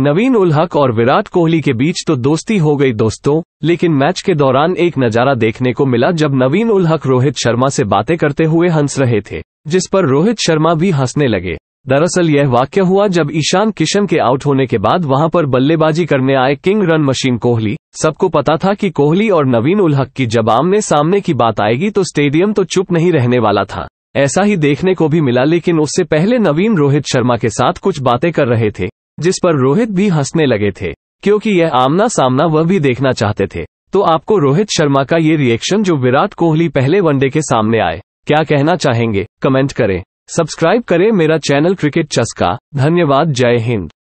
नवीन उल हक और विराट कोहली के बीच तो दोस्ती हो गई दोस्तों लेकिन मैच के दौरान एक नजारा देखने को मिला जब नवीन उल हक रोहित शर्मा से बातें करते हुए हंस रहे थे जिस पर रोहित शर्मा भी हंसने लगे दरअसल यह वाक्य हुआ जब ईशान किशन के आउट होने के बाद वहां पर बल्लेबाजी करने आए किंग रन मशीन कोहली सबको पता था कि कोहली और नवीन उल हक की जब आमने सामने की बात आएगी तो स्टेडियम तो चुप नहीं रहने वाला था ऐसा ही देखने को भी मिला लेकिन उससे पहले नवीन रोहित शर्मा के साथ कुछ बातें कर रहे थे जिस पर रोहित भी हंसने लगे थे क्योंकि यह आमना सामना वह भी देखना चाहते थे तो आपको रोहित शर्मा का ये रिएक्शन जो विराट कोहली पहले वनडे के सामने आए क्या कहना चाहेंगे कमेंट करें सब्सक्राइब करें मेरा चैनल क्रिकेट चस्का धन्यवाद जय हिंद